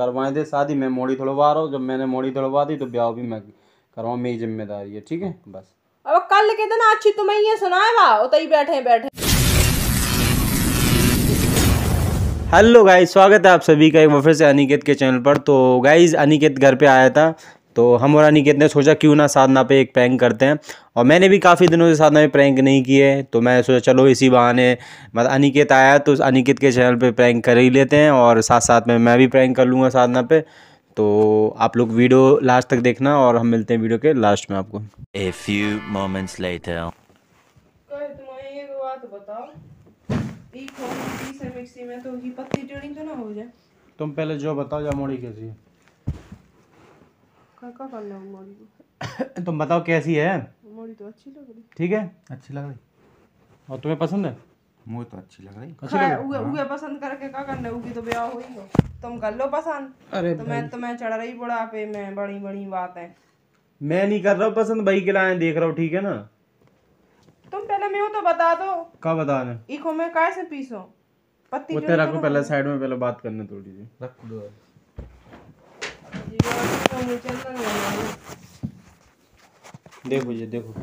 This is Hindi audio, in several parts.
करवाए थे शादी मैं मोड़ी थोड़वा रहा हूँ जब मैंने मोड़ी थोड़वा दी तो ब्याह भी मैं करवाऊँ मेरी जिम्मेदारी है ठीक है बस अब कल के दिन अच्छी तुम्हें ये सुनाए वाह तो उतर बैठे बैठे हेलो गाइस स्वागत है आप सभी का एक बार फिर से अनिकेत के चैनल पर तो गाइस अनिकेत घर पे आया था तो हम और अनिकेत ने सोचा क्यों ना साधना पे एक प्रैंक करते हैं और मैंने भी काफ़ी दिनों से साधना पे प्रैंक नहीं किए तो मैं सोचा चलो इसी बहाने मतलब अनिकेत आया तो अनिकेत के चैनल पे प्रैंक कर ही लेते हैं और साथ साथ में मैं भी प्रैंक कर लूँगा साधना पे तो आप लोग वीडियो लास्ट तक देखना और हम मिलते हैं वीडियो के लास्ट में आपको A few moments later. तो तो तुम पहले जो बताओ जा मोड़ी कैसी है हल्का कर लो तुम बताओ कैसी है मोड़ी तो अच्छी लग रही ठीक है अच्छी लग रही और तुम्हें पसंद है मुझे तो अच्छी लग रही अच्छी लग हाँ, रही हाँ। उगे, पसंद करके का करने उगी तो ब्याह हुई हो तुम कर लो पसंद अरे तो मैं तो मैं चढ़ रही पे मैं बड़ी बड़ी बात है मैं नहीं कर रहा हूँ पसंद भाई के लाए देख रहा हूँ ठीक है ना तुम पहले मैं तो बता दो कब बता दे इको में कैसे पीसो पत्ती तेरा को पहले साइड में पहले बात करने थोड़ी सी रख दो देखो जी देखो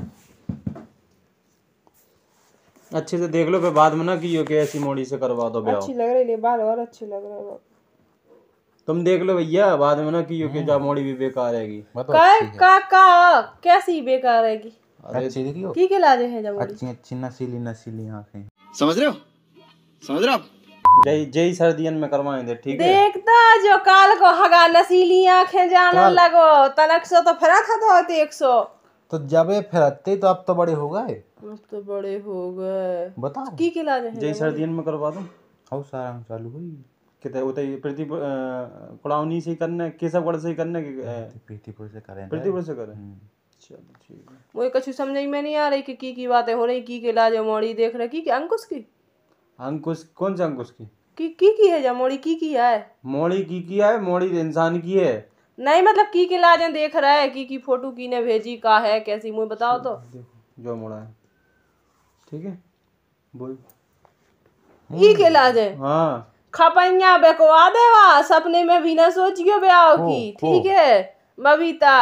अच्छे से देख लो फिर बाद में ना कियो कि ऐसी मोड़ी से करवा दो ब्याह अच्छी लग रही है बाल और अच्छे लग रहे हैं तुम देख लो भैया बाद में ना कियो कि जा हम्म। मोड़ी भी बेकार रहेगी तो का का का कैसी बेकार रहेगी अच्छी देखियो की के लाजे हैं जब अच्छी अच्छी नसीली नसीली आंखें समझ रहे हो समझ रहे हो जय जय सर्दियन में करवाएंगे ठीक है देखता तो, जो काल को हगा नसीली आंखें जाना लगो तनक सो तो फिरा था तो एक सौ तो जब ये फिरते तो अब तो बड़े हो गए अब तो बड़े हो गए बता तो की खिला रहे जय सर्दियन में करवा दूं हाउ सारा चालू हुई कितने उते प्रीति कुड़ावनी से करने केसवगढ़ से करने प्रीतिपुर से करें प्रीतिपुर से करें हम्म। चलो ठीक है वो कछु समझ में नहीं आ रही कि की की बातें हो रही की के लाज मोड़ी देख रही की अंकुश की अंकुश कौन सा अंकुश की की की की है जा मोड़ी की की है मोड़ी की की है मोड़ी तो इंसान की है नहीं मतलब की के लाजन देख रहा है की की फोटो की ने भेजी का है कैसी मुझे बताओ तो जो मोड़ा है ठीक है बोल की के लाज है हाँ खपैया बेकवा देवा सपने में भी ना सोचियो ब्याह की ठीक है बबीता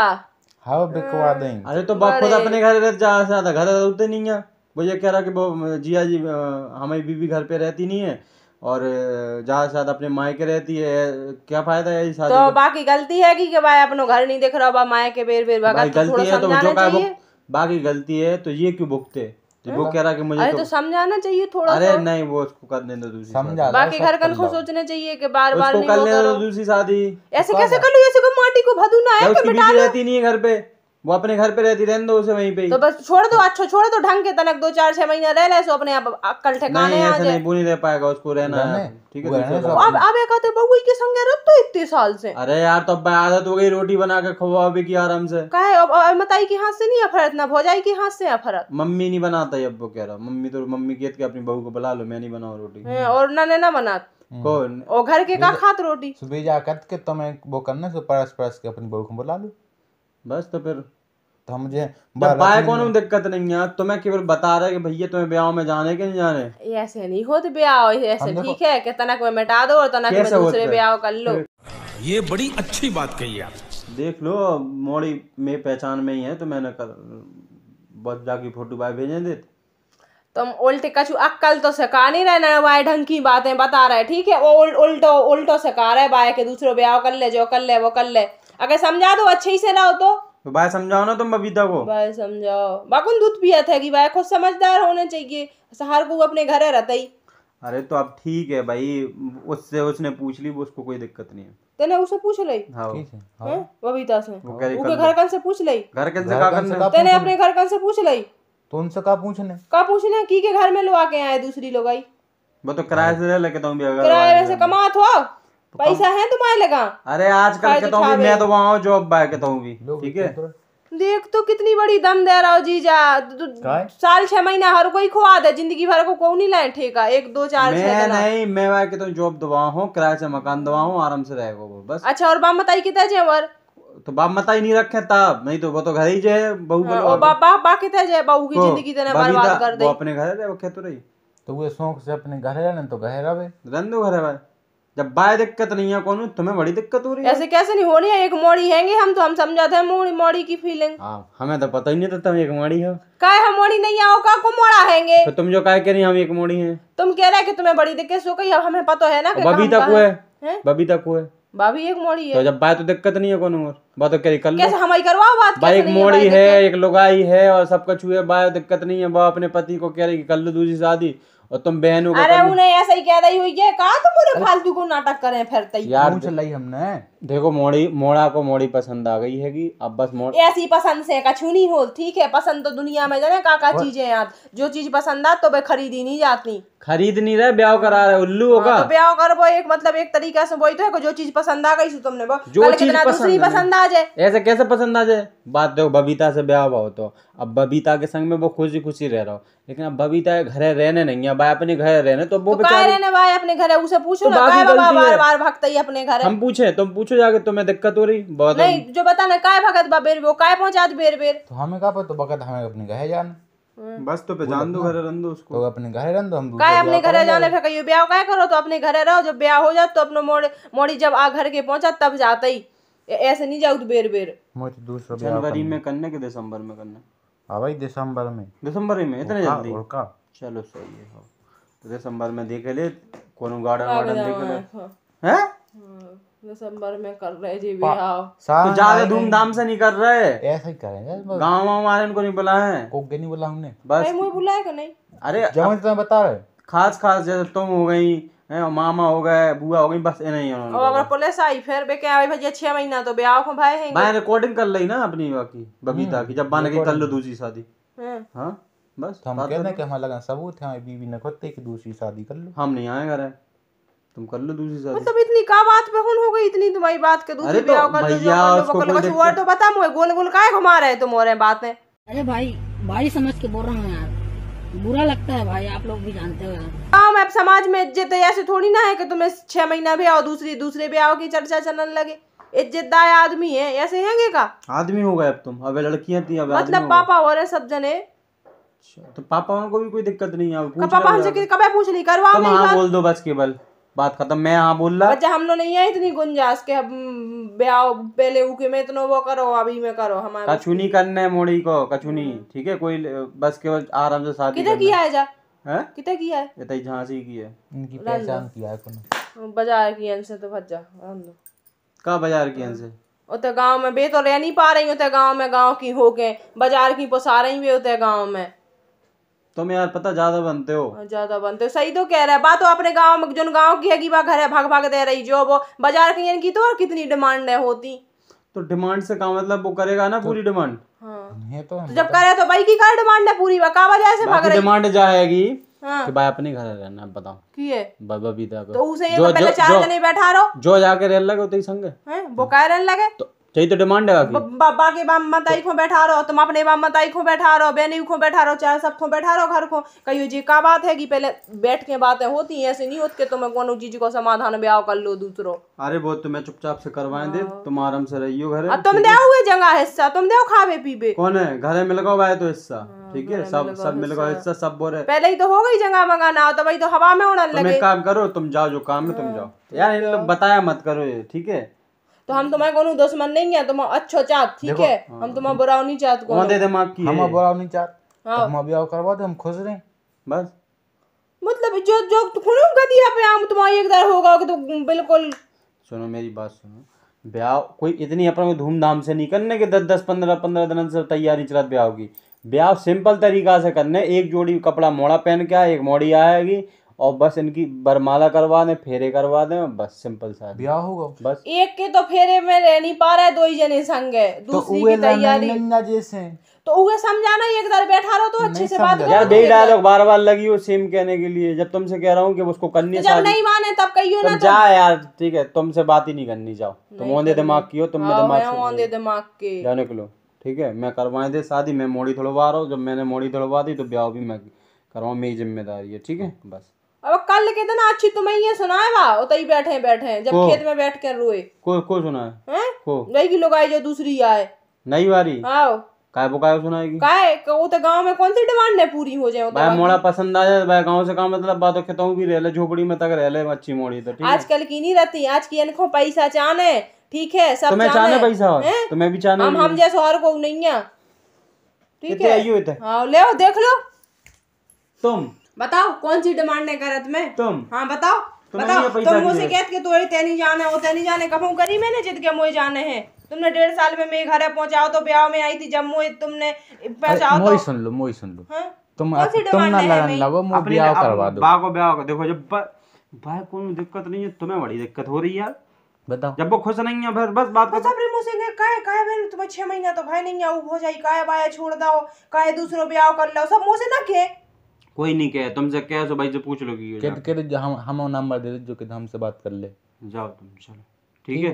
हाँ बेकवा देंगे अरे तो बाप खुद अपने घर जा से आधा घर उठते नहीं है वो ये कह रहा कि वो जिया जी हमारी बीवी घर पे रहती नहीं है और जहाँ शायद अपने मायके रहती है क्या फायदा है शादी तो बाकी गलती है कि भाई अपनो घर नहीं देख रहा मायके बेर बेर भाई तो गलती है तो जो का बाकी गलती है तो ये क्यों भुगते तो वो हाँ। कह रहा कि मुझे अरे तो, तो समझाना चाहिए थोड़ा अरे तो। नहीं वो उसको करने दो दूसरी समझा बाकी घर कल को सोचना चाहिए कि बार बार नहीं करने दूसरी शादी ऐसे कैसे कर लूं ऐसे को माटी को भदू ना है रहती नहीं है घर पे वो अपने घर पे रहती रहने दो उसे वहीं पे ही। तो बस छोड़ दो अच्छा छोड़ दो ढंग के तनक दो चार छह महीना रह लो अपने आप अक्कल ठिकाने आ जाए नहीं नहीं रह पाएगा उसको रहना है ठीक है तो अब अब एक आते बहू के संग रह तो इतने साल से अरे यार तब तो आदत हो गई रोटी बना के खवा खवावे की आराम से कहे अब मताई के हाथ से नहीं अफरत ना भौजाई के हाथ से अफरत मम्मी नहीं बनाता अब वो कह रहा मम्मी तो मम्मी कहती के अपनी बहू को बुला लो मैं नहीं बनाऊ रोटी और ना ना बना हम्म। कौन और घर के का तो खात रोटी सुबह जाकर के तुम्हें तो वो करना सो परस परस के अपनी बहू को बुला लो बस तो फिर तो मुझे तो बाय कौन में दिक्कत नहीं है तो मैं केवल बता रहा है कि भैया तुम्हें ब्याह में जाने के नहीं जाने ऐसे नहीं हो तो ब्याह ऐसे ठीक है कि तना में मिटा दो और तनक में दूसरे ब्याह कर लो ये बड़ी अच्छी बात कही आप देख लो मोड़ी में पहचान में ही है तो मैंने कर बस जाके फोटो भाई भेजे दे तुम तो उल्टे कछु अक्कल तो सका नहीं रहे ना भाई ढंग की बातें बता रहे ठीक है वो उल्टो उल्टो सका रहे भाई के दूसरों ब्याह कर ले जो कर ले वो कर ले अगर समझा दो अच्छे ही से ना हो तो।, तो भाई समझाओ ना तुम बबीता को भाई समझाओ बाकुन दूध पिया था कि भाई खुद समझदार होना चाहिए सहार को अपने घर है रहता ही अरे तो अब ठीक है भाई उससे उसने पूछ ली उसको कोई दिक्कत नहीं है तने उसे पूछ ली हाँ। हाँ? हाँ। बबीता से उसके घर कल से पूछ ली घर कल से तेने अपने घर कल से पूछ ली तो उनसे कहा पूछने कहा पूछने की के घर में लो आके आए दूसरी लोग आई वो तो किराए से ले लेके तुम तो भी अगर किराए से कमा थो तो पैसा है तुम्हारे लगा अरे आज कल के तो मैं तो वहाँ जॉब बाय कहता हूँ ठीक है देख तो कितनी बड़ी दम दे रहा हो जीजा साल छह महीना हर कोई खुआ दे जिंदगी भर को कौन ही लाए ठेका एक दो चार मैं नहीं मैं वहाँ के तुम जॉब दवा हूँ किराए से मकान दवा हूँ आराम से रहेगा वो बस अच्छा और बाप मताई कितना जेवर तो बाप मताई नहीं रखे तब नहीं तो वो तो घर ही जे बहू हाँ, बाप बाप कितना जे बहू की तो जिंदगी तने बर्बाद कर दे अपने घर है वो खेत रही तो वो शौक से अपने घर है तो घर है रहन दो घर है भाई जब बाय दिक्कत नहीं है कौन तुम्हें बड़ी दिक्कत हो रही है ऐसे कैसे नहीं हो रही है एक मोड़ी हैंगे हम तो हम समझाते हैं मोड़ी मोड़ी की फीलिंग हाँ हमें तो पता ही नहीं था तुम एक मोड़ी हो काय हम मोड़ी नहीं आओ का को मोड़ा हैंगे तो तुम जो कह रही हम एक मोड़ी हैं तुम कह रहे कि तुम्हें बड़ी दिक्कत सो गई हमें पता है ना बबी तक हुआ बबी तक हुआ है भाभी एक मोड़ी है तो जब बाय तो दिक्कत नहीं है कौन और बात तो कर कल कैसे हमारी करवाओ बात भाई एक मोड़ी है एक लुगाई है और सब कुछ हुए बाय दिक्कत नहीं है बा अपने पति को कह रही कि कर लो दूसरी शादी और तुम बहन हो अरे उन्हें ऐसा ही कह रही हुई है कहा तुम पूरे फालतू को नाटक करे फिर यार पूछ लाई हमने देखो मोड़ी मोड़ा को मोड़ी पसंद आ गई है कि अब बस मोड़ ऐसी पसंद से कछूनी हो ठीक है पसंद तो दुनिया में जाने का का चीजें यार जो चीज पसंद आ तो वे खरीदी नहीं जाती खरीद नहीं रहे ब्याह करा रहे उल्लू हाँ, होगा तो ब्याह कर वो एक मतलब एक तरीका से वही तो है जो चीज पसंद आ गई तुमने वो जो चीज पसंद आ जाए ऐसे कैसे पसंद आ जाए बात देखो बबीता से ब्याह हुआ हो तो अब बबीता के संग में वो खुशी खुशी रह रहा हो लेकिन अब बबीता घर रहने नहीं है भाई अपने घर रहने तो वो तो रहने भाई अपने घर है उसे पूछो तो ना बाकी काहे बाबा गलती बार बार भागता ही अपने घर हम पूछे तुम पूछो जाके तुम्हें दिक्कत हो रही बहुत नहीं जो बता ना काय भगत बा बेर वो काय पहुंचात बेर बेर तो हमें कहा तो भगत हमें अपने घर जाना हम्म। बस तो जान दो घर रन दो उसको तो अपने घर रन दो हम दूसरे काय अपने घर जाने फिर कहियो ब्याह काय करो तो अपने घर रहो जब ब्याह हो जाए तो अपने मोड़ मोड़ी जब आ घर के पहुंचा तब जाते ही ऐसे नहीं जाऊ तो बेर बेर मैं तो दूसरा जनवरी में करने के दिसंबर में करने हाँ भाई दिसंबर में दिसंबर ही में इतने जल्दी का चलो सही है हाँ तो दिसंबर में देख ले कोनो गार्डन वार्डन देख ले हैं हाँ, दिसंबर में कर रहे जी विवाह तो ज्यादा धूमधाम से नहीं कर रहे ऐसा ही करेंगे गांव वाँव वाले को नहीं बुलाए हैं को नहीं बुलाए हमने बस मैं बुलाया का नहीं अरे जब मैं बता रहे खास खास जैसे तुम हो गई मामा हो गए बुआ हो गई बस इन्हें ही और अगर पुलिस आई फिर बे क्या भाई भैया छह महीना तो ब्याह को भाई है मैं रिकॉर्डिंग कर ली ना अपनी बाकी बबीता हम्म, की जब बन गई कर लो दूसरी शादी हम्म। हां बस तो हम कह रहे कि हमारे लगा सबूत है हमारी बीवी ने खुद एक दूसरी शादी कर लो हम नहीं आए घर तुम कर लो दूसरी शादी मतलब इतनी का बात पे हो गई इतनी तुम्हारी बात के दूसरी तो ब्याह कर लो बस हुआ तो बता मुझे गोल गोल काहे घुमा रहे तुम और बातें अरे भाई भाई समझ के बोल रहा हूं यार बुरा लगता है भाई आप लोग भी जानते हो काम अब समाज में इज्जत ऐसे थोड़ी ना है कि तुम्हें छह महीना भी आओ दूसरी दूसरे भी आओ की चर्चा चलने लगे इज्जतदार आदमी है ऐसे हैंगे का आदमी हो गए अब तुम अब लड़कियां थी अब मतलब पापा और सब जने अच्छा, तो पापा को भी कोई दिक्कत नहीं है पापा हमसे कब पूछ ली करवाओ बोल दो बस केवल बात खत्म मैं यहाँ बोल रहा अच्छा हम लोग नहीं है इतनी गुंजाश के हम ब्याह पहले उके में इतना वो करो अभी में करो हमारे कछुनी नहीं करने मोड़ी को कछुनी हाँ। ठीक है कोई बस केवल आराम से शादी किधर किया है जा हैं कितना किया है ये तो झांसी की है इनकी पहचान किया है कोने हाँ, बाजार की अन तो भज जा हम लोग का बाजार की अन से हाँ, गांव में बे तो रह नहीं पा रही उतर गांव में गांव की होके बाजार की पोसा रही वे उतर गांव में तुम यार पता ज्यादा बनते हो हाँ, ज्यादा बनते हो सही तो कह रहा है बात तो अपने गांव में जो गांव की है कि घर है भाग भाग दे रही जो वो बाजार की इनकी तो और कितनी डिमांड है होती तो डिमांड से काम मतलब वो करेगा ना तो- पूरी डिमांड हाँ। तो, तो जब करे तो भाई की क्या डिमांड है पूरी का वजह से भाग रही डिमांड जाएगी हाँ। कि भाई अपने घर रहना बताओ की है बबीता तो उसे जो, तो पहले चार जने बैठा रहो जो जाके रहने लगे उतनी संग है वो कह रहने लगे तो चाहिए तो डिमांड है बाबा के बाम मताई को तो- बैठा रहो तुम अपने बाम मताई को बैठा रहो बहनी को बैठा रहो चाहे सब को बैठा रहो घर को कहियो जी का बात है कि पहले बैठ के बातें होती हैं ऐसे नहीं होती तुम्हें कौन चीज को समाधान ब्याह कर लो दूसरो अरे वो तुम्हें तो चुपचाप से करवाए दे हाँ। तुम आराम से रहियो घर तुम दे हुए जगह हिस्सा तुम दे खावे पीबे कौन है घर में लगाओ है तो हिस्सा हाँ, ठीक है सब सब मिल गए हिस्सा सब रहे पहले ही तो हो गई जगह मंगाना तो भाई तो हवा में उड़न लगे काम करो तुम जाओ जो काम है तुम हाँ। जाओ यार बताया मत करो ये ठीक है तो हम तुम्हारे कोनो दुश्मन नहीं है तुम अच्छो चाहत ठीक है हाँ, हम तुम्हें हाँ। बुरा नहीं चाहत को दे दे माफ हम बुरा नहीं चाहत हाँ। तो हम ब्याह करवा दे हम खुश रहे बस मतलब जो जो खुनो गदिया पे हम तुम्हारी एक दर होगा कि तो बिल्कुल सुनो मेरी बात सुनो ब्याह कोई इतनी अपन धूमधाम से नहीं करने के दस दस पंद्रह पंद्रह दिन से तैयारी चला ब्याह होगी ब्याह सिंपल तरीका से करने एक जोड़ी कपड़ा मोड़ा पहन के आए एक मोड़ी आएगी और बस इनकी बरमाला करवा दें फेरे करवा दें बस सिंपल सा ब्याह होगा बस एक के तो फेरे में रह नहीं पा रहा है दो ही जने संग है तो दूसरी तो की तैयारी तो उसे समझाना एक बार बैठा रहो तो अच्छे से बात यार बेई डायलॉग बार बार लगी हो सेम कहने के लिए जब तुमसे कह रहा हूँ कि उसको करनी जब नहीं माने तब कहियो ना तो। जा यार ठीक है तुमसे बात ही नहीं करनी जाओ तुम ओंधे दिमाग की हो तुम में दिमाग ओंधे दिमाग के जाने के लो ठीक है मैं करवाए दे शादी मैं मोड़ी थोड़वा रहा हूँ जब मैंने मोड़ी थोड़वा दी तो ब्याह भी मैं करवाऊँ मेरी जिम्मेदारी है ठीक है बस अब कल के दिन अच्छी तुम्हें तो ये सुना है वाह उतई बैठे बैठे जब खेत में बैठ कर रोए को को है, हैं को नहीं की लोग जो दूसरी आए नई वाली आओ काय वो काय सुनाएगी काय वो तो गांव में कौन सी डिमांड है पूरी हो जाए भाई मोड़ा पसंद आ जाए भाई गांव से काम मतलब बात खेतों भी रह ले झोपड़ी में तक रह ले अच्छी मोड़ी तो आजकल की नहीं रहती आज की इनको पैसा चाने ठीक है सब तुम्हें तो चाने पैसा तो मैं भी चाने हम हम जैसे और को नहीं है ठीक है हां ले देख लो तुम बताओ कौन सी डिमांड है करा तुम्हें तुम हाँ बताओ बताओ तुम मुझे कहत के तोरे तैनी जाने वो तैनी जाने कहूँ करी मैंने जिद के मुझे जाने हैं तुमने डेढ़ साल में मेरे घर पहुंचाओ तो ब्याह में आई थी जब मुझे तुमने पहुंचाओ तो सुन लो मोई सुन लो हाँ? तुम तुम ना लड़न लगो मुझे ब्याह करवा दो बाप को ब्याह को देखो जब भाई कोई दिक्कत नहीं है तुम्हें बड़ी दिक्कत हो रही है बताओ जब वो खुश नहीं है फिर बस बात बस अपने मुंह से काहे काहे बहन तुम्हें 6 महीना तो भाई नहीं आऊ हो जाए काहे बाया छोड़ दो काहे दूसरों ब्याह कर लो सब मुंह से ना के कोई नहीं कहे तुमसे कह सो तो भाई जो पूछ लो लोगी कहते कहते हम हम नंबर दे दे जो कि हमसे बात कर ले जाओ तुम चलो ठीक है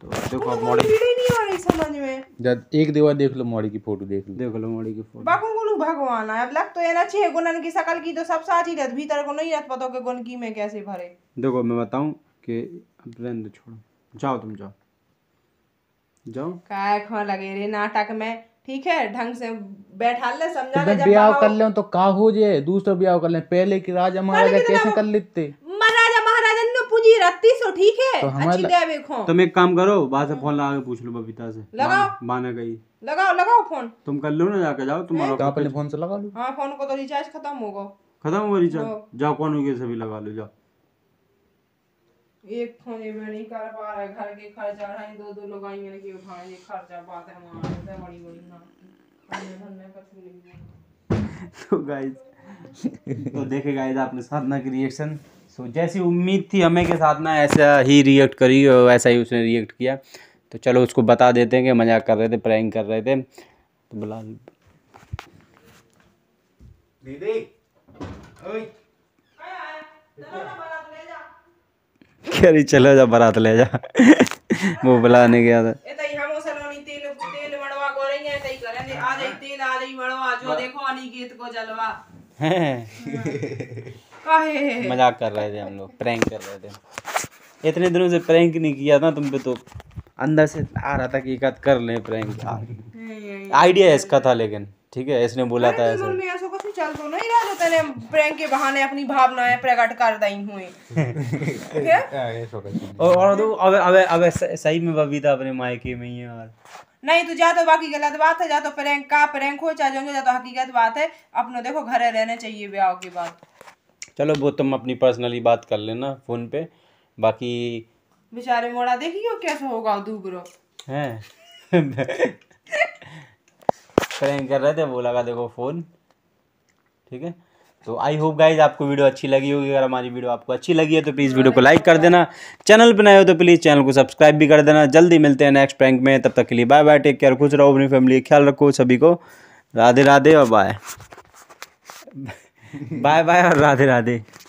तो देखो अब मॉडल नहीं आ रही समझ में जब एक दीवार देख लो मॉडल की फोटो देख लो देख लो मॉडल की फोटो बाकू गुनु भगवान है अब लग तो एना छे गुनन की शकल की तो सब साची रहत भीतर को नहीं रहत पतो के गुन की में कैसे भरे देखो मैं बताऊं कि अब रहने छोड़ो जाओ तुम जाओ जाओ काय खो लगे रे नाटक में ठीक है ढंग से बैठा ले समझा तो ले ब्याह कर ले तो का हो जाए दूसरा ब्याह कर ले पहले की राजा महाराजा कैसे कर लेते महाराजा महाराजा ने पूजी रत्ती सो ठीक है तो अच्छी दे देखो तुम एक काम करो बाहर से फोन लगा के पूछ लो बबीता से लगाओ माने गई लगाओ लगाओ फोन तुम कर लो ना जाके जाओ तुम्हारा तो आप पहले फोन से लगा लो हां फोन को तो रिचार्ज खत्म होगा खत्म हो रिचार्ज हाँ। जाओ कौन हो गया सभी लगा लो जाओ एक फोन में नहीं कर पा रहा घर के खर्चा रहे दो दो लोग आई उठाए खर्चा बात है बड़ी बड़ी ना तो गाइस तो देखे गाइस आपने साधना की रिएक्शन सो जैसी उम्मीद थी हमें कि साधना ऐसा ही रिएक्ट करी और वैसा ही उसने रिएक्ट किया तो चलो उसको बता देते हैं कि मजाक कर रहे थे प्रैंक कर रहे थे तो बुला दीदी कि अरे चलो जा बारात ले जा वो बुलाने गया था तो तो मजाक कर रहे थे हम लोग प्रैंक कर रहे थे इतने दिनों से प्रैंक नहीं किया था तुम पे तो अंदर से आ रहा था कि एक कर ले प्रैंक हम्म। आइडिया इसका था लेकिन ठीक है इसने बोला था तो ऐसा ચાલ तो નહીં રાતો તને પ્રેમ કે બહાને આપણી ભાવનાએ પ્રગટ કર દઈ હું और और तो अबे अबे अबे सही में बबीता अपने मायके में ही यार नहीं तो जा तो बाकी गलत बात है जा तो प्रैंक का प्रैंक हो चाहे जो जा तो हकीकत बात है अपनो देखो घर रहने चाहिए ब्याह के बाद चलो वो तुम अपनी पर्सनली बात कर लेना फोन पे बाकी बेचारे मोड़ा देखियो कैसे होगा दूबरो हैं प्रैंक कर रहे थे वो लगा देखो फोन ठीक है तो आई होप गाइज आपको वीडियो अच्छी लगी होगी अगर हमारी वीडियो आपको अच्छी लगी है तो प्लीज़ वीडियो को लाइक कर देना चैनल पर नए हो तो प्लीज़ चैनल को सब्सक्राइब भी कर देना जल्दी मिलते हैं नेक्स्ट प्रैंक में तब तक के लिए बाय बाय टेक केयर खुश रहो अपनी फैमिली ख्याल रखो सभी को राधे राधे और बाय बाय बाय और राधे राधे